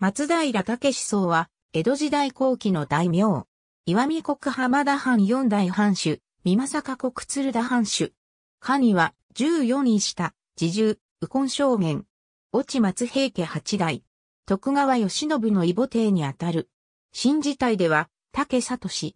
松平武宗は、江戸時代後期の大名。岩見国浜田藩四代藩主、三政国鶴田藩主。下には、十四人下、自重、右近正元。落松平家八代。徳川慶喜の異母帝にあたる。新時代では、武里氏。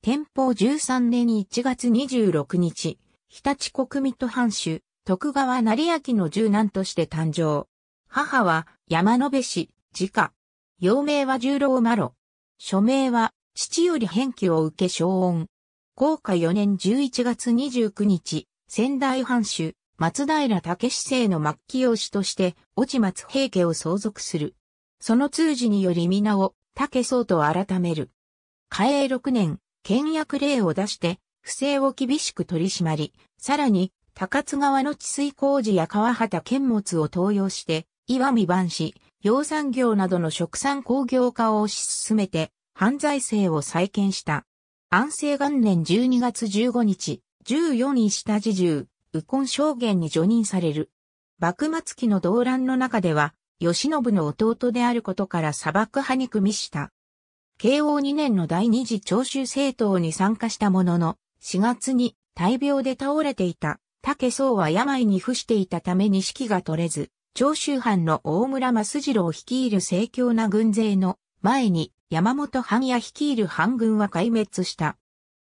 天保十三年1月26日、日立国民と藩主、徳川成明の十男として誕生。母は山野辺氏、自家。幼名は十郎麻呂。署名は、父より返記を受け昇恩。豪華4年11月29日、仙台藩主、松平武氏の末期養子として、落松平家を相続する。その通事により皆を、武宗と改める。嘉永6年、倹約令を出して、不正を厳しく取り締まり、さらに、高津川の治水工事や川畑建物を登用して、岩見万氏、養蚕業などの食産工業化を推し進めて、犯罪性を再建した。安政元年12月15日、14位下自重、右近証言に除任される。幕末期の動乱の中では、吉信の弟であることから砂漠派に組みした。慶応2年の第二次長州政党に参加したものの、4月に大病で倒れていた、竹宗は病に伏していたために指揮が取れず、長州藩の大村益次郎率いる盛況な軍勢の前に山本藩や率いる藩軍は壊滅した。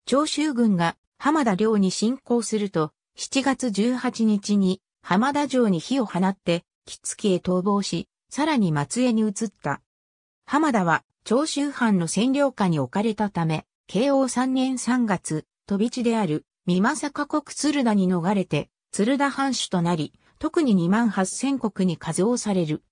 長州軍が浜田領に侵攻すると、7月18日に浜田城に火を放って、木月へ逃亡し、さらに松江に移った。浜田は長州藩の占領下に置かれたため、慶応3年3月、飛び地である、三政国鶴田に逃れて、鶴田藩主となり、特に2万8000国に加増される。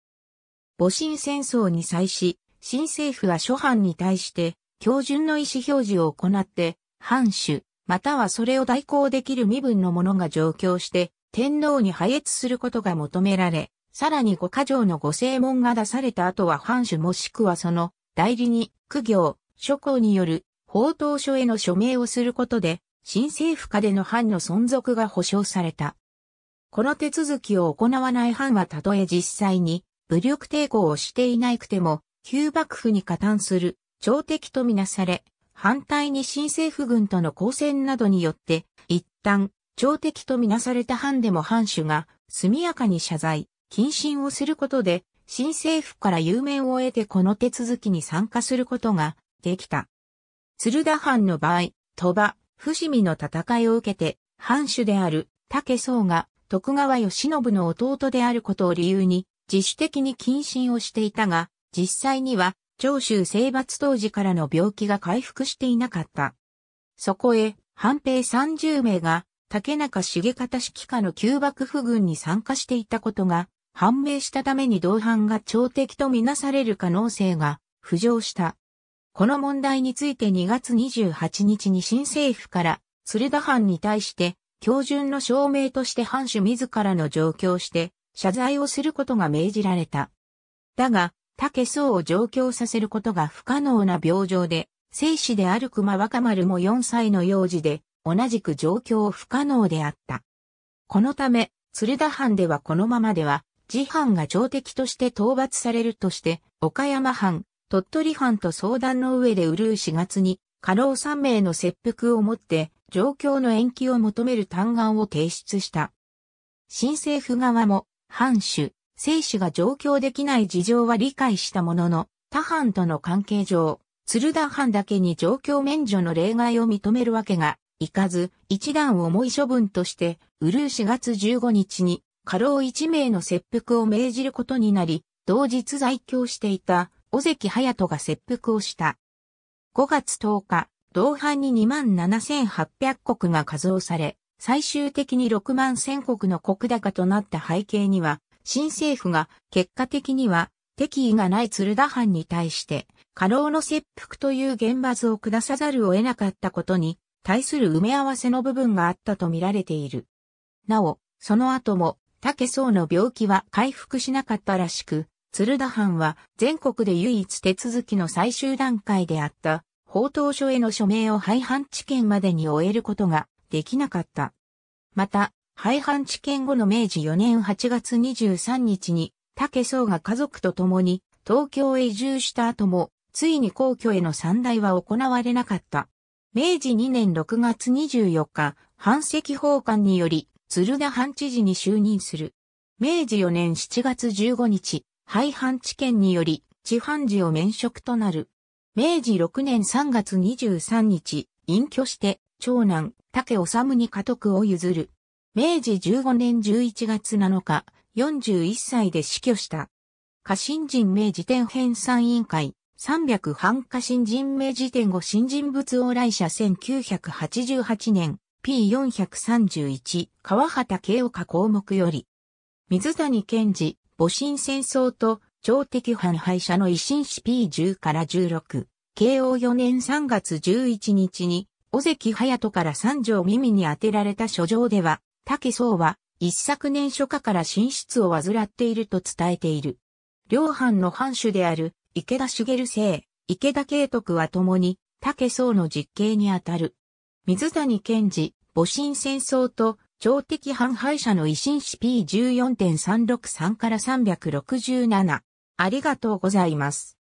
戊辰戦争に際し、新政府は諸藩に対して、標準の意思表示を行って、藩主、またはそれを代行できる身分の者が上京して、天皇に配越することが求められ、さらに五箇条の御正門が出された後は藩主もしくはその代理に、苦行、諸侯による法当書への署名をすることで、新政府下での藩の存続が保障された。この手続きを行わない藩はたとえ実際に武力抵抗をしていなくても、旧幕府に加担する朝敵とみなされ、反対に新政府軍との交戦などによって、一旦、朝敵とみなされた藩でも藩主が速やかに謝罪、謹慎をすることで、新政府から有名を得てこの手続きに参加することができた。鶴田藩の場合、鳥羽、伏見の戦いを受けて、藩主である竹宗が徳川義信の弟であることを理由に、自主的に謹慎をしていたが、実際には、長州征伐当時からの病気が回復していなかった。そこへ、半兵30名が、竹中重方指揮下の旧幕府軍に参加していたことが、判明したために同伴が朝敵とみなされる可能性が浮上した。この問題について2月28日に新政府から鶴田藩に対して標準の証明として藩主自らの上京して、謝罪をすることが命じられた。だが、竹宗を上京させることが不可能な病状で、生死である熊若丸も4歳の幼児で、同じく状況不可能であった。このため、鶴田藩ではこのままでは、自藩が朝敵として討伐されるとして、岡山藩、鳥取藩と相談の上でうるう4月に、家老3名の切腹をもって、状況の延期を求める嘆願を提出した。新政府側も、藩主、政主が上京できない事情は理解したものの、他藩との関係上、鶴田藩だけに状況免除の例外を認めるわけが、いかず、一段重い処分として、うるう4月15日に、過労1名の切腹を命じることになり、同日在京していた、尾関隼人が切腹をした。5月10日、同伴に27,800国が加増され、最終的に6万1000国の国高となった背景には、新政府が結果的には敵意がない鶴田藩に対して、過労の切腹という現場図を下さざるを得なかったことに対する埋め合わせの部分があったと見られている。なお、その後も竹壮の病気は回復しなかったらしく、鶴田藩は全国で唯一手続きの最終段階であった高等書への署名を廃藩置県までに終えることができなかった。また、廃藩置県後の明治4年8月23日に、竹宗が家族と共に東京へ移住した後も、ついに皇居への参代は行われなかった。明治2年6月24日、藩籍法官により、鶴田藩知事に就任する。明治4年7月15日、廃藩置県により、地藩寺を免職となる。明治6年3月23日、隠居して、長男、竹治に家督を譲る。明治15年11月7日、41歳で死去した。家臣人明治天編纂委員会、300半家臣人明治天後新人物往来者1988年、P431、川畑慶岡項目より、水谷健治、戊辰戦争と朝敵反敗者の維新史 P10 から16、慶応4年3月11日に、尾関隼人から三条耳に当てられた書状では、竹僧は、一昨年初夏から寝室を患っていると伝えている。両藩の藩主である、池田茂正、池田慶徳は共に、竹僧の実刑にあたる。水谷健治、戊辰戦争と、朝敵反敗者の維新史 P14.363 から367。ありがとうございます。